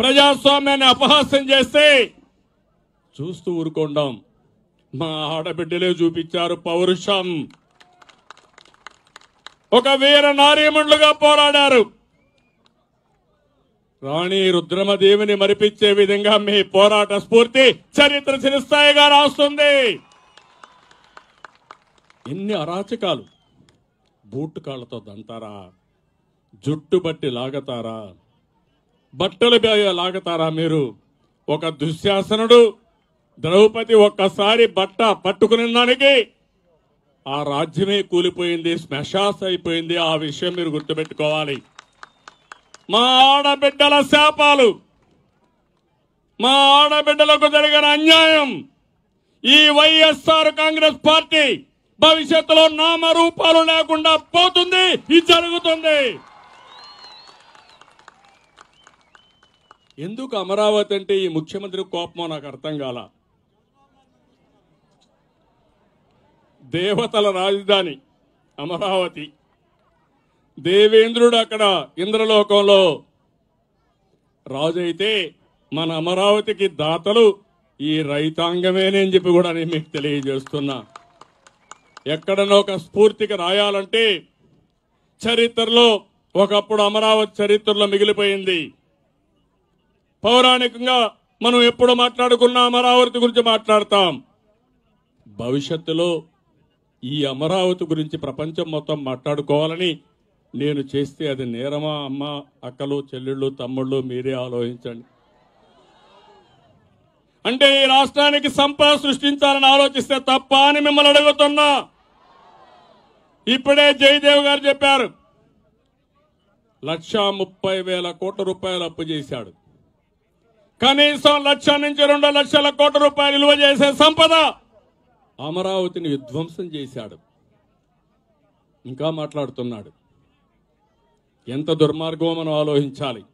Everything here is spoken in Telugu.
ప్రజాస్వామ్యాన్ని అపహాస్యం చేస్తే చూస్తూ ఊరుకోండాం మా ఆడబిడ్డలే చూపించారు పౌరుషం ఒక వీర నారీమణులుగా పోరాడారు రాణి రుద్రమదేవిని మరిపించే విధంగా మీ పోరాట స్ఫూర్తి చరిత్ర చిరస్థాయిగా రాస్తుంది ఎన్ని అరాచకాలు బూట్ కాళ్ళతో దంతారా జుట్టు బట్టి లాగతారా బట్టలు బ్యాయ లాగతారా మీరు ఒక దుశ్శాసనుడు ద్రౌపది ఒక్కసారి బట్ట పట్టుకుని దానికి ఆ రాజ్యమే కూలిపోయింది స్మశాస్ అయిపోయింది ఆ విషయం మీరు గుర్తుపెట్టుకోవాలి మా ఆడబిడ్డల శాపాలు మా ఆడబిడ్డలకు జరిగిన అన్యాయం ఈ వైఎస్ఆర్ కాంగ్రెస్ పార్టీ భవిష్యత్తులో నామరూపాలు లేకుండా పోతుంది ఇది జరుగుతుంది ఎందుకు అమరావతి అంటే ఈ ముఖ్యమంత్రి కోపమో నాకు అర్థం కాల దేవతల రాజధాని అమరావతి దేవేంద్రుడు అక్కడ ఇంద్రలోకంలో రాజు అయితే మన అమరావతికి దాతలు ఈ రైతాంగమే అని చెప్పి కూడా నేను మీకు తెలియజేస్తున్నా ఎక్కడనో ఒక స్ఫూర్తికి రాయాలంటే చరిత్రలో ఒకప్పుడు అమరావతి చరిత్రలో మిగిలిపోయింది పౌరాణికంగా మనం ఎప్పుడు మాట్లాడుకున్నా అమరావతి గురించి మాట్లాడతాం భవిష్యత్తులో ఈ అమరావతి గురించి ప్రపంచం మొత్తం మాట్లాడుకోవాలని నేను చేస్తే అది నేరమా అమ్మ అక్కలు చెల్లెళ్ళు తమ్ముళ్ళు మీరే ఆలోచించండి అంటే ఈ రాష్ట్రానికి సంపద సృష్టించాలని ఆలోచిస్తే తప్ప అని మిమ్మల్ని అడుగుతున్నా ఇప్పుడే జయదేవ్ గారు చెప్పారు లక్షా ముప్పై వేల కోట్ల రూపాయలు అప్పు చేశాడు కనీసం లక్ష నుంచి రెండు లక్షల కోట్ల రూపాయలు విలువ చేసే సంపద అమరావతిని విధ్వంసం చేశాడు ఇంకా మాట్లాడుతున్నాడు ఎంత దుర్మార్గం మనం ఆలోచించాలి